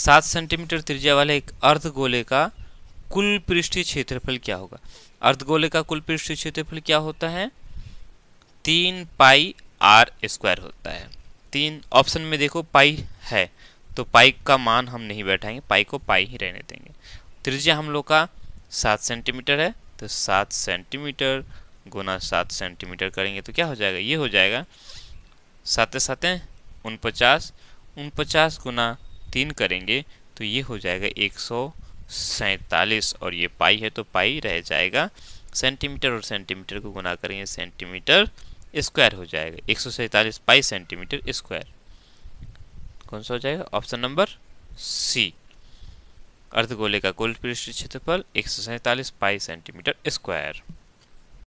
सात सेंटीमीटर त्रिज्या वाले एक अर्ध गोले का कुल पृष्ठीय क्षेत्रफल क्या होगा अर्ध गोले का कुल पृष्ठीय क्षेत्रफल क्या होता है तीन पाई आर स्क्वायर होता है तीन ऑप्शन में देखो पाई है तो पाई का मान हम नहीं बैठाएंगे पाई को पाई ही रहने देंगे त्रिज्या हम लोग का सात सेंटीमीटर है तो सात सेंटीमीटर गुना सात सेंटीमीटर करेंगे तो क्या हो जाएगा ये हो जाएगा सातें सातें उनपचास उनपचास गुना तीन करेंगे तो ये हो जाएगा एक सौ और ये पाई है तो पाई रह जाएगा सेंटीमीटर और सेंटीमीटर को गुना करेंगे सेंटीमीटर स्क्वायर हो जाएगा एक सौ पाई सेंटीमीटर स्क्वायर कौन सा हो जाएगा ऑप्शन नंबर सी अर्धगोले का कुल पृष्ठ क्षेत्रफल एक सौ सैंतालीस पाई सेंटीमीटर स्क्वायर